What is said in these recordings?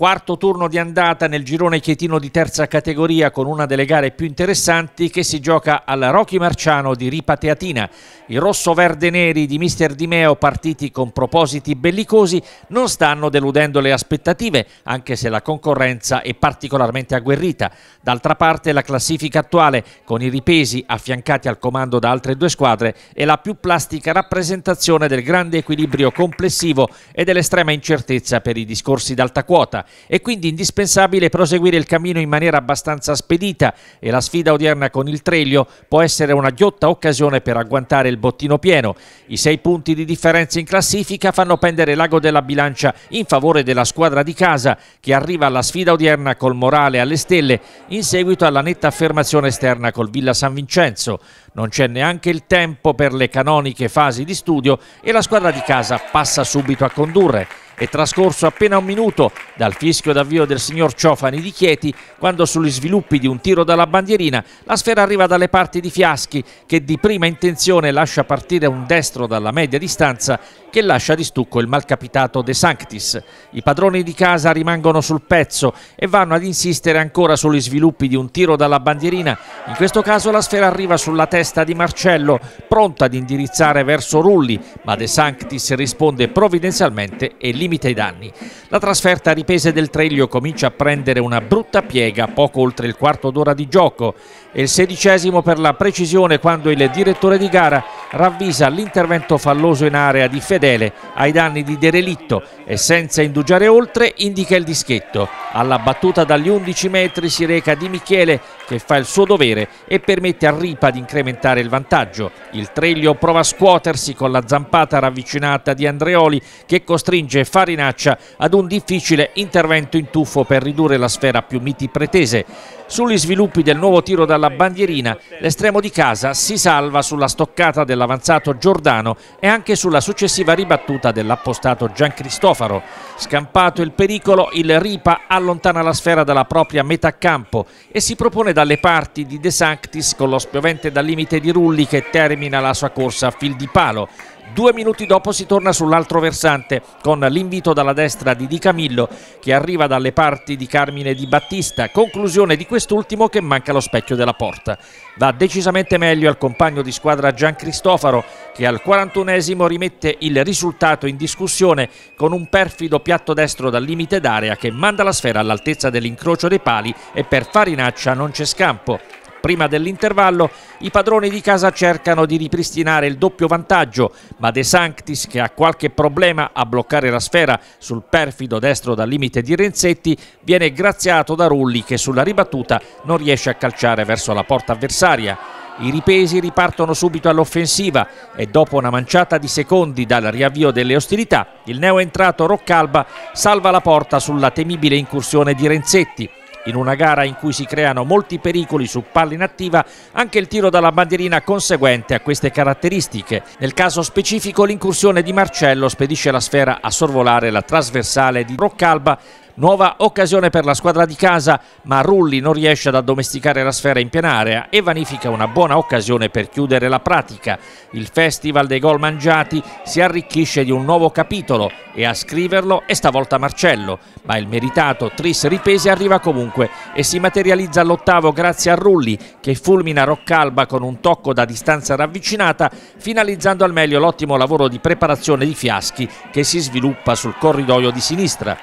Quarto turno di andata nel girone chietino di terza categoria con una delle gare più interessanti che si gioca al Rocky Marciano di Ripa Teatina. I rosso-verde-neri di Mister Di Meo, partiti con propositi bellicosi, non stanno deludendo le aspettative, anche se la concorrenza è particolarmente agguerrita. D'altra parte la classifica attuale, con i ripesi affiancati al comando da altre due squadre, è la più plastica rappresentazione del grande equilibrio complessivo e dell'estrema incertezza per i discorsi d'alta quota. È quindi indispensabile proseguire il cammino in maniera abbastanza spedita e la sfida odierna con il Treglio può essere una ghiotta occasione per agguantare il bottino pieno. I sei punti di differenza in classifica fanno pendere l'ago della bilancia in favore della squadra di casa che arriva alla sfida odierna col morale alle stelle in seguito alla netta affermazione esterna col Villa San Vincenzo. Non c'è neanche il tempo per le canoniche fasi di studio e la squadra di casa passa subito a condurre. È trascorso appena un minuto dal fischio d'avvio del signor Ciofani di Chieti quando sugli sviluppi di un tiro dalla bandierina la sfera arriva dalle parti di Fiaschi che di prima intenzione lascia partire un destro dalla media distanza che lascia di stucco il malcapitato De Sanctis. I padroni di casa rimangono sul pezzo e vanno ad insistere ancora sugli sviluppi di un tiro dalla bandierina. In questo caso la sfera arriva sulla testa di Marcello, pronta ad indirizzare verso Rulli, ma De Sanctis risponde provvidenzialmente e limita limite ai danni. La trasferta a ripese del Treglio comincia a prendere una brutta piega poco oltre il quarto d'ora di gioco e il sedicesimo per la precisione quando il direttore di gara ravvisa l'intervento falloso in area di Fedele ai danni di Derelitto e senza indugiare oltre indica il dischetto. Alla battuta dagli 11 metri si reca Di Michele che fa il suo dovere e permette a Ripa di incrementare il vantaggio. Il Treglio prova a scuotersi con la zampata ravvicinata di Andreoli che costringe Farinaccia ad un difficile intervento in tuffo per ridurre la sfera più miti pretese. Sugli sviluppi del nuovo tiro dalla bandierina, l'estremo di casa si salva sulla stoccata dell'avanzato Giordano e anche sulla successiva ribattuta dell'appostato Gian Cristofaro. Scampato il pericolo, il Ripa allontana la sfera dalla propria metà campo e si propone dalle parti di De Sanctis con lo spiovente dal limite di Rulli che termina la sua corsa a fil di palo. Due minuti dopo si torna sull'altro versante con l'invito dalla destra di Di Camillo che arriva dalle parti di Carmine Di Battista, conclusione di quest'ultimo che manca lo specchio della porta. Va decisamente meglio al compagno di squadra Gian Cristofaro che al 41esimo rimette il risultato in discussione con un perfido piatto destro dal limite d'area che manda la sfera all'altezza dell'incrocio dei pali e per Farinaccia non c'è scampo. Prima dell'intervallo i padroni di casa cercano di ripristinare il doppio vantaggio, ma De Sanctis, che ha qualche problema a bloccare la sfera sul perfido destro dal limite di Renzetti, viene graziato da Rulli che sulla ribattuta non riesce a calciare verso la porta avversaria. I ripesi ripartono subito all'offensiva e dopo una manciata di secondi dal riavvio delle ostilità, il neo entrato Roccalba salva la porta sulla temibile incursione di Renzetti. In una gara in cui si creano molti pericoli su palla inattiva, anche il tiro dalla bandierina conseguente a queste caratteristiche. Nel caso specifico l'incursione di Marcello spedisce la sfera a sorvolare la trasversale di Roccalba Nuova occasione per la squadra di casa, ma Rulli non riesce ad addomesticare la sfera in piena area e vanifica una buona occasione per chiudere la pratica. Il Festival dei Gol Mangiati si arricchisce di un nuovo capitolo e a scriverlo è stavolta Marcello, ma il meritato Tris Ripesi arriva comunque e si materializza all'ottavo grazie a Rulli che fulmina Roccalba con un tocco da distanza ravvicinata, finalizzando al meglio l'ottimo lavoro di preparazione di Fiaschi che si sviluppa sul corridoio di sinistra.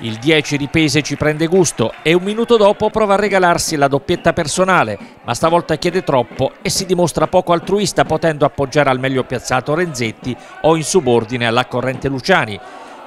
Il 10 di Pese ci prende gusto e un minuto dopo prova a regalarsi la doppietta personale, ma stavolta chiede troppo e si dimostra poco altruista potendo appoggiare al meglio piazzato Renzetti o in subordine alla corrente Luciani.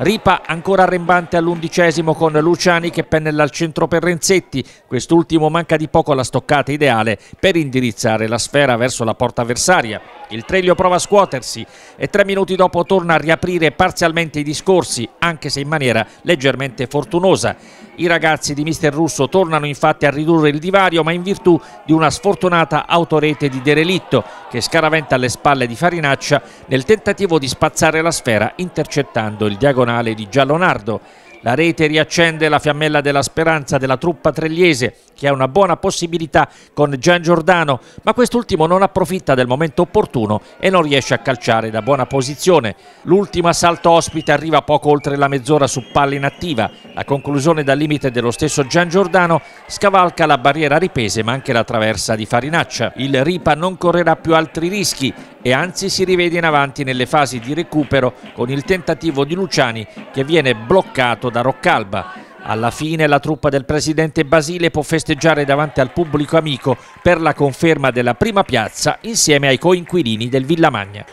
Ripa ancora arrembante all'undicesimo con Luciani che pennella al centro per Renzetti. Quest'ultimo manca di poco la stoccata ideale per indirizzare la sfera verso la porta avversaria. Il Treglio prova a scuotersi e tre minuti dopo torna a riaprire parzialmente i discorsi, anche se in maniera leggermente fortunosa. I ragazzi di Mister Russo tornano infatti a ridurre il divario ma in virtù di una sfortunata autorete di Derelitto che scaraventa alle spalle di Farinaccia nel tentativo di spazzare la sfera intercettando il diagonale di Giallonardo. La rete riaccende la fiammella della speranza della truppa tregliese che ha una buona possibilità con Gian Giordano, ma quest'ultimo non approfitta del momento opportuno e non riesce a calciare da buona posizione. L'ultimo assalto ospite arriva poco oltre la mezz'ora su palla inattiva. La conclusione dal limite dello stesso Gian Giordano scavalca la barriera ripese ma anche la traversa di Farinaccia. Il Ripa non correrà più altri rischi e anzi si rivede in avanti nelle fasi di recupero con il tentativo di Luciani che viene bloccato da Roccalba. Alla fine la truppa del presidente Basile può festeggiare davanti al pubblico amico per la conferma della prima piazza insieme ai coinquilini del Villamagna.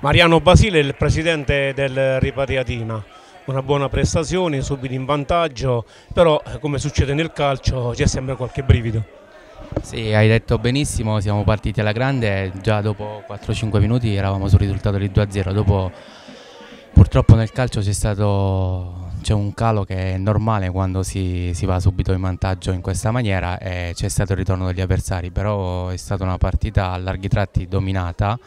Mariano Basile, il presidente del Ripariatina. Una buona prestazione, subito in vantaggio, però eh, come succede nel calcio c'è sempre qualche brivido. Sì, hai detto benissimo, siamo partiti alla grande, già dopo 4-5 minuti eravamo sul risultato di 2-0, dopo purtroppo nel calcio c'è stato c'è un calo che è normale quando si, si, va subito in vantaggio in questa maniera e c'è stato il ritorno degli avversari, però è stata una partita a larghi tratti dominata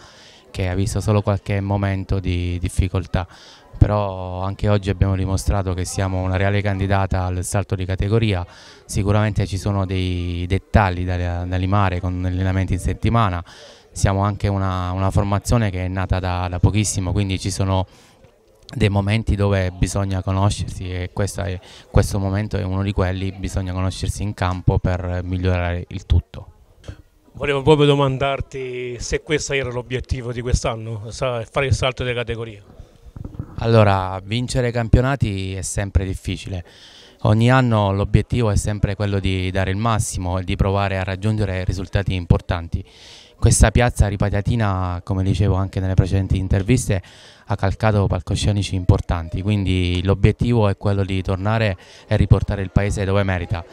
che ha visto solo qualche momento di difficoltà, però anche oggi abbiamo dimostrato che siamo una reale candidata al salto di categoria, sicuramente ci sono dei dettagli da, da limare con allenamenti in settimana, siamo anche una, una formazione che è nata da, da pochissimo, quindi ci sono dei momenti dove bisogna conoscersi e questo, è, questo momento è uno di quelli, bisogna conoscersi in campo per migliorare il tutto. Volevo proprio domandarti se questo era l'obiettivo di quest'anno, fare il salto delle categorie. Allora, vincere campionati è sempre difficile. Ogni anno l'obiettivo è sempre quello di dare il massimo e di provare a raggiungere risultati importanti. Questa piazza ripatatina, come dicevo anche nelle precedenti interviste, ha calcato palcoscenici importanti, quindi l'obiettivo è quello di tornare e riportare il paese dove merita.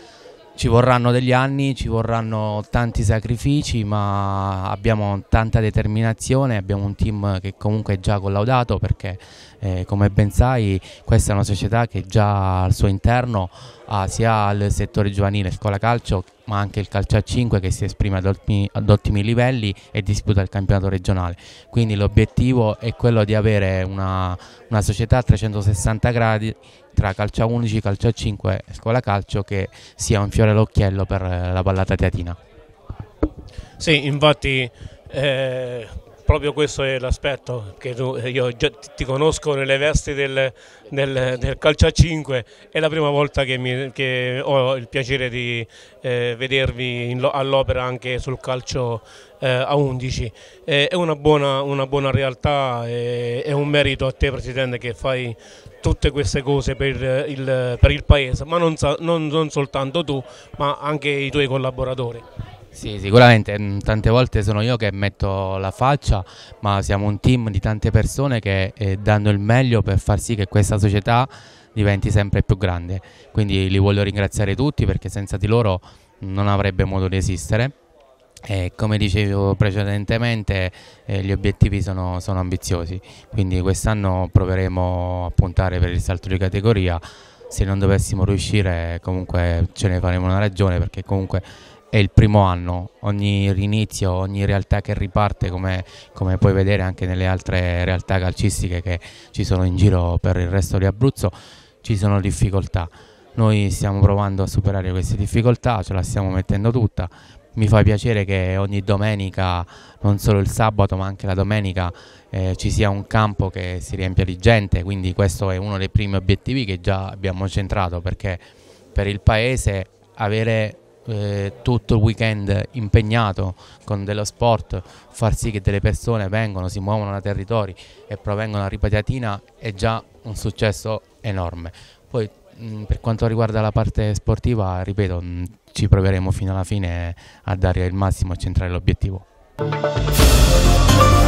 Ci vorranno degli anni, ci vorranno tanti sacrifici, ma abbiamo tanta determinazione, abbiamo un team che comunque è già collaudato perché eh, come ben sai questa è una società che già al suo interno ha sia al settore giovanile, scuola calcio, ma anche il calcio a 5 che si esprime ad ottimi, ad ottimi livelli e disputa il campionato regionale. Quindi l'obiettivo è quello di avere una, una società a 360 gradi tra calcio a 11, calcio a 5 e scuola calcio che sia un fiore all'occhiello per la ballata teatina. Sì, infatti eh proprio questo è l'aspetto, che tu, eh, io ti conosco nelle vesti del, del, del calcio a 5, è la prima volta che, mi, che ho il piacere di eh, vedervi in, all'opera anche sul calcio eh, a 11. Eh, è una buona, una buona realtà e eh, è un merito a te Presidente che fai tutte queste cose per il, per il Paese, ma non, non, non soltanto tu, ma anche i tuoi collaboratori. Sì, sicuramente mm, tante volte sono io che metto la faccia, ma siamo un team di tante persone che eh, danno il meglio per far sì che questa società diventi sempre più grande. Quindi li voglio ringraziare tutti perché senza di loro non avrebbe modo di esistere. E come dicevo precedentemente, eh, gli obiettivi sono, sono ambiziosi, quindi quest'anno proveremo a puntare per il salto di categoria. Se non dovessimo riuscire, comunque ce ne faremo una ragione perché comunque è il primo anno, ogni rinizio, ogni realtà che riparte, come, come, puoi vedere anche nelle altre realtà calcistiche che ci sono in giro per il resto di Abruzzo, ci sono difficoltà. Noi stiamo provando a superare queste difficoltà, ce la stiamo mettendo tutta. Mi fa piacere che ogni domenica, non solo il sabato ma anche la domenica, eh, ci sia un campo che si riempia di gente, quindi questo è uno dei primi obiettivi che già abbiamo centrato perché per il Paese avere eh, tutto il weekend impegnato con dello sport, far sì che delle persone vengano, si muovano da territori e provengano a Ripatiatina è già un successo enorme. Poi per quanto riguarda la parte sportiva, ripeto, ci proveremo fino alla fine a dare il massimo e centrare l'obiettivo.